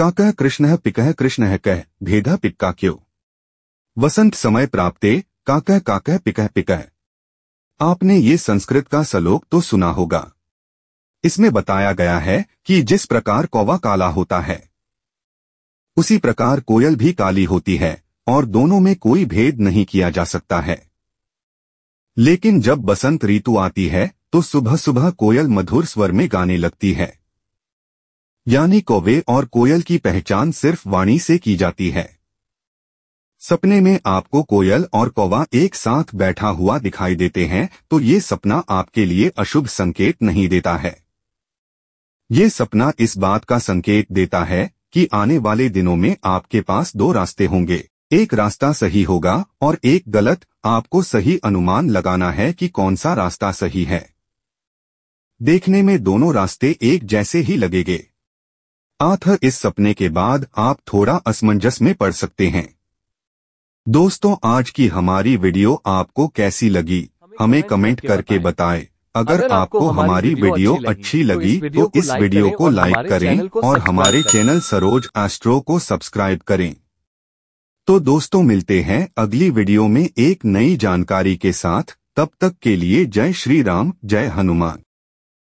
कृष्ण पिकह कृष्ण कह भेदा पिक्का क्यों वसंत समय प्राप्ते काकह काकह पिकह पिकह आपने ये संस्कृत का सलोक तो सुना होगा इसमें बताया गया है कि जिस प्रकार कौवा काला होता है उसी प्रकार कोयल भी काली होती है और दोनों में कोई भेद नहीं किया जा सकता है लेकिन जब बसंत ऋतु आती है तो सुबह सुबह कोयल मधुर स्वर में गाने लगती है यानी कौवे और कोयल की पहचान सिर्फ वाणी से की जाती है सपने में आपको कोयल और कौवा एक साथ बैठा हुआ दिखाई देते हैं तो ये सपना आपके लिए अशुभ संकेत नहीं देता है ये सपना इस बात का संकेत देता है कि आने वाले दिनों में आपके पास दो रास्ते होंगे एक रास्ता सही होगा और एक गलत आपको सही अनुमान लगाना है कि कौन सा रास्ता सही है देखने में दोनों रास्ते एक जैसे ही लगेगे अतः इस सपने के बाद आप थोड़ा असमंजस में पड़ सकते हैं दोस्तों आज की हमारी वीडियो आपको कैसी लगी हमें कमेंट करके बताएं। अगर, अगर आपको, आपको हमारी वीडियो अच्छी लगी तो, तो इस वीडियो को लाइक करें और हमारे चैनल सरोज एस्ट्रो को सब्सक्राइब करें तो दोस्तों मिलते हैं अगली वीडियो में एक नई जानकारी के साथ तब तक के लिए जय श्री राम जय हनुमान